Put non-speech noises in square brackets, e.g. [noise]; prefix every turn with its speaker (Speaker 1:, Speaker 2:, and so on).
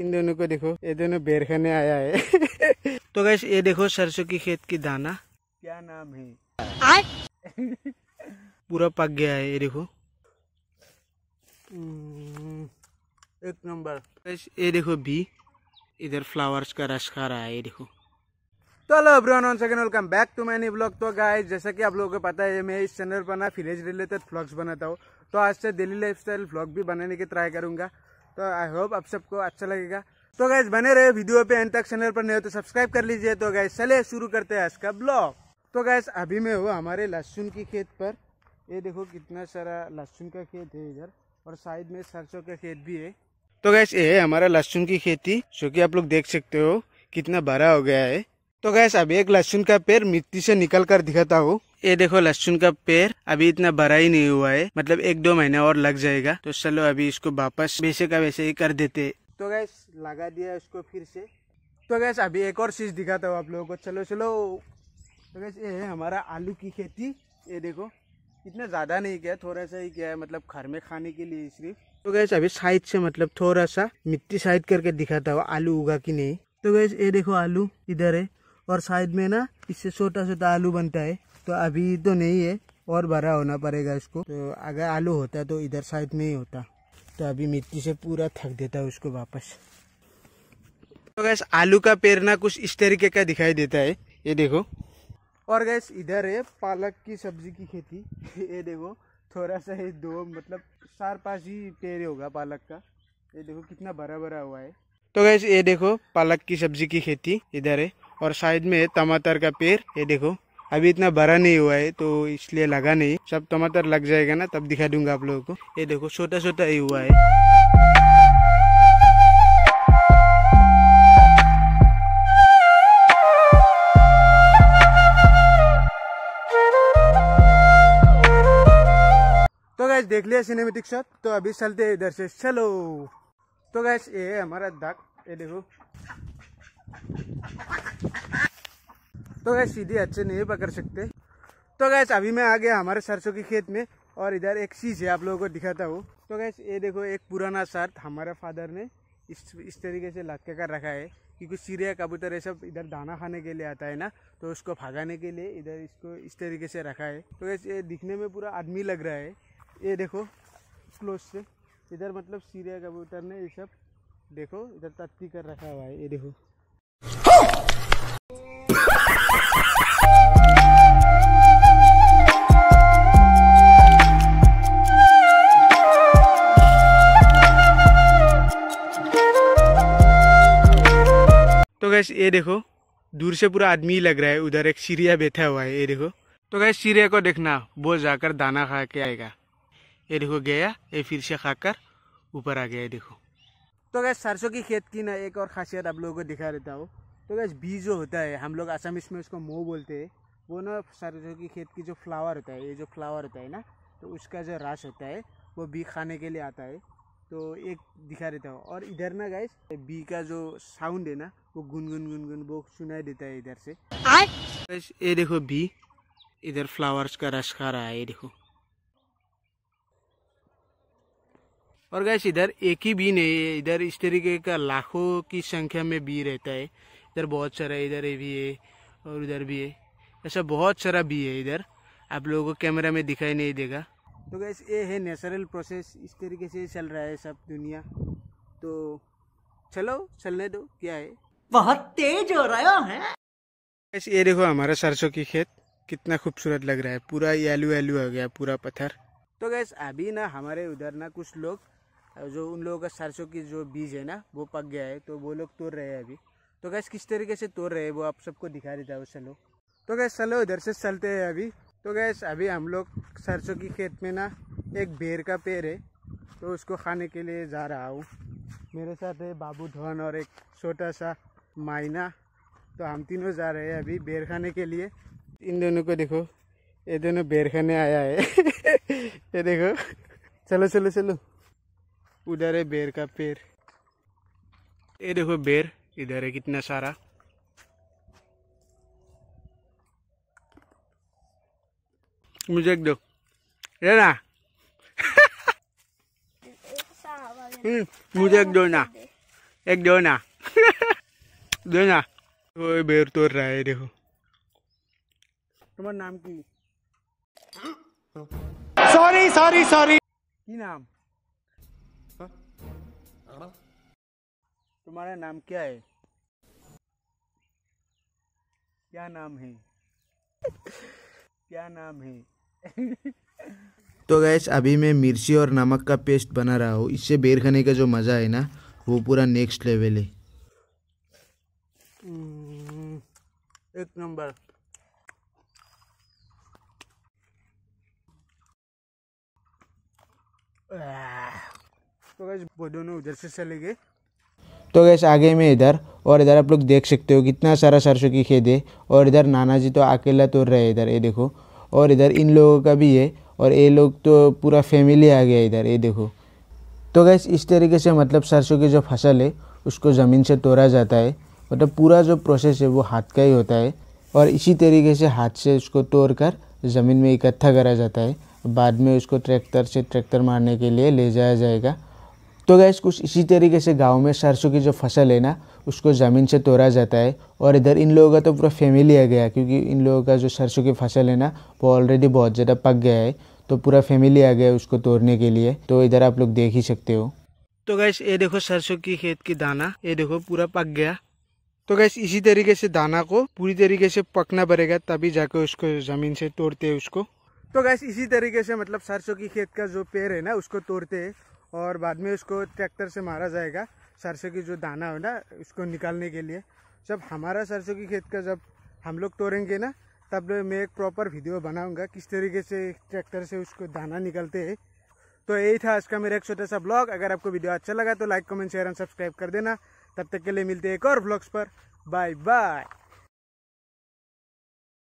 Speaker 1: इन दोनों को देखो ये दोनों बेर खाने आया है [laughs] तो गैस ये देखो सरसों की खेत की दाना क्या नाम है [laughs] पूरा पक गया है ये देखो हम्म, एक नंबर ये देखो बी इधर फ्लावर्स का रस खा रहा है ये देखो तो hello everyone one second welcome back to my new blog तो गाइस जैसा कि आप लोगों को पता है मैं इस चैनल पर ना फिलेज रिलेटेड ब्लॉग्स बनाता हूँ तो आज से डेली लाइफस्टाइल ब्लॉग भी बनाने की ट्राई करूंगा तो आई होप आप सबको अच्छा लगेगा तो गैस बने रहे वीडियो पे एंड तक चैनल पर नहीं हो तो सब्सक्राइब कर लीजिए तो गैस चले शुरू करते हैं आज का ब्लॉग तो गैस अभी मैं हूँ हमारे लहसुन की खेत पर ये देखो कितना सारा लहसुन का खेत है इधर और साइड में सरसों का खेत भी है तो गैस ये है हमारा लहसुन की खेती जो कि आप लोग देख सकते हो कितना भरा हो गया है तो गैस अब एक लहसुन का पेड़ मिट्टी से निकल कर दिखाता हूँ ये देखो लहसुन का पेड़ अभी इतना बड़ा ही नहीं हुआ है मतलब एक दो महीना और लग जाएगा तो चलो अभी इसको वापस वैसे का वैसे ही कर देते तो गैस लगा दिया इसको फिर से तो गैस अभी एक और चीज दिखाता हूँ आप लोगों को चलो चलो तो गैस ये है हमारा आलू की खेती ये देखो इतना ज़्यादा नहीं किया थोड़ा सा ही किया है मतलब घर में खाने के लिए सिर्फ तो गैस अभी साइड से मतलब थोड़ा सा मिट्टी साइड करके दिखाता हूँ आलू उगा कि नहीं तो गैस ये देखो आलू इधर है और साइड में ना इससे छोटा छोटा तो आलू बनता है तो अभी तो नहीं है और भरा होना पड़ेगा इसको तो अगर आलू होता तो इधर साइड में ही होता तो अभी मिट्टी से पूरा थक देता उसको वापस तो गैस आलू का पेड़ ना कुछ इस तरीके का दिखाई देता है ये देखो और गैस इधर है पालक की सब्जी की खेती [laughs] ये देखो थोड़ा सा ये दो मतलब चार पाँच ही पेड़ होगा पालक का ये देखो कितना भरा भरा हुआ है तो गैस ये देखो पालक की सब्जी की खेती इधर है और साइड में टमाटर का पेड़ ये देखो अभी इतना बड़ा नहीं हुआ है तो इसलिए लगा नहीं सब टमाटर लग जाएगा ना तब दिखा दूंगा आप लोगों को ये देखो छोटा छोटा ही हुआ है गैस तो देख लिया सिनेमेटिक शॉट तो अभी चलते हैं इधर से चलो तो गैस ये हमारा दाग ये देखो तो गैस सीधे अच्छे नहीं पकड़ सकते तो गैस अभी मैं आ गया हमारे सरसों के खेत में और इधर एक चीज़ है आप लोगों को दिखाता हूँ तो गैस ये देखो एक पुराना शर्त हमारे फादर ने इस इस तरीके से के कर रखा है क्योंकि सीरिया कबूतर ये सब इधर दाना खाने के लिए आता है ना तो उसको भगाने के लिए इधर इसको इस तरीके से रखा है तो गैस ये दिखने में पूरा आदमी लग रहा है ये देखो क्लोज से इधर मतलब सीरिया कबूतर ने ये सब देखो इधर तत्ती कर रखा हुआ है ये देखो गैस ये देखो दूर से पूरा आदमी ही लग रहा है उधर एक सीरिया बैठा हुआ है ये देखो तो गैस सीरिया को देखना वो जाकर दाना खा के आएगा ये देखो गया ये फिर से खाकर ऊपर आ गया देखो तो गैस सरसों की खेत की ना एक और खासियत आप लोगों को दिखा देता हूँ तो गैस बीज जो होता है हम लोग आसाम इसमें उसको मोह बोलते हैं वो ना सरसों की खेत की जो फ्लावर होता है ये जो फ्लावर होता है ना तो उसका जो रास होता है वो बी खाने के लिए आता है तो एक दिखा देता हूँ और इधर ना गाइस बी का जो साउंड है ना वो गुनगुन गुनगुन वो सुनाई देता है इधर से ये देखो बी इधर फ्लावर्स का रस खा रहा है ये देखो और गैस इधर एक ही बी नहीं है इधर इस तरीके का लाखों की संख्या में बी रहता है इधर बहुत सारा इधर ये भी है और उधर भी है ऐसा बहुत सारा बी है इधर आप लोगों को कैमरा में दिखाई नहीं देगा तो गैस ये है नेचुरल प्रोसेस इस तरीके से चल रहा है सब दुनिया तो चलो चलने दो क्या है बहुत तेज हो रहा है गैस ये देखो हमारा सरसों की खेत कितना खूबसूरत लग रहा है पूरा येलू येलू हो गया पूरा पत्थर तो गैस अभी ना हमारे उधर ना कुछ लोग जो उन लोगों का सरसों की जो बीज है ना वो पक गया है तो वो लोग तोड़ रहे हैं अभी तो गैस किस तरीके से तोड़ रहे हैं वो आप सबको दिखा देता है चलो तो गैस चलो इधर से चलते हैं अभी तो गैस अभी हम लोग सरसों की खेत में ना एक बेर का पेड़ है तो उसको खाने के लिए जा रहा हूँ मेरे साथ है बाबू धन और एक छोटा सा मायना तो हम तीनों जा रहे हैं अभी बेर खाने के लिए इन दोनों को देखो ये दोनों बेर खाने आया है [laughs] ये देखो चलो चलो चलो उधर है बेर का पेड़ ये देखो बेर इधर है कितना सारा मुझे एक दो ये ना हम्म, मुझे एक दो ना एक दो ना [laughs] दो ना वो बेर तोड़ रहा है देखो तुम्हारा नाम की सॉरी सॉरी सॉरी की नाम तुम्हारा नाम क्या है क्या नाम है क्या नाम है तो गैस अभी मैं मिर्ची और नमक का पेस्ट बना रहा हूँ इससे बेर खाने का जो मज़ा है ना वो पूरा नेक्स्ट लेवल है हम्म, एक नंबर तो गैस वो दोनों उधर से चले गए तो गैस आगे में मैं इधर और इधर आप लोग देख सकते हो कितना सारा सरसों की खेत है और इधर नाना जी तो अकेला तोड़ रहे हैं इधर ये देखो और इधर इन लोगों का भी है और ये लोग तो पूरा फैमिली आ गया इधर ये देखो तो गैस इस तरीके से मतलब सरसों की जो फसल है उसको ज़मीन से तोड़ा जाता है मतलब पूरा जो प्रोसेस है वो हाथ का ही होता है और इसी तरीके से हाथ से उसको तोड़ कर ज़मीन में इकट्ठा करा जाता है बाद में उसको ट्रैक्टर से ट्रैक्टर मारने के लिए ले जाया जाएगा तो गैस कुछ इसी तरीके से गांव में सरसों की जो फसल है ना उसको ज़मीन से तोड़ा जाता है और इधर इन लोगों का तो पूरा फैमिली आ गया क्योंकि इन लोगों का जो सरसों की फसल है ना वो ऑलरेडी बहुत ज़्यादा पक गया है तो पूरा फैमिली आ गया उसको तोड़ने के लिए तो इधर आप लोग देख ही सकते हो तो गैस ये देखो सरसों की खेत की दाना ये देखो पूरा पक गया तो गैस इसी तरीके से दाना को पूरी तरीके से पकना पड़ेगा तभी जाके उसको ज़मीन से तोड़ते हैं उसको तो गैस इसी तरीके से मतलब सरसों की खेत का जो पेड़ है ना उसको तोड़ते हैं और बाद में उसको ट्रैक्टर से मारा जाएगा सरसों की जो दाना हो ना उसको निकालने के लिए जब हमारा सरसों की खेत का जब हम लोग तोड़ेंगे ना तब मैं एक प्रॉपर वीडियो बनाऊंगा किस तरीके से ट्रैक्टर से उसको दाना निकलते हैं तो यही था आज का मेरा एक छोटा सा ब्लॉग अगर आपको वीडियो अच्छा लगा तो like comment share and subscribe कर देना तब तक के लिए मिलते हैं एक और ब्लॉग्स पर बाय बाय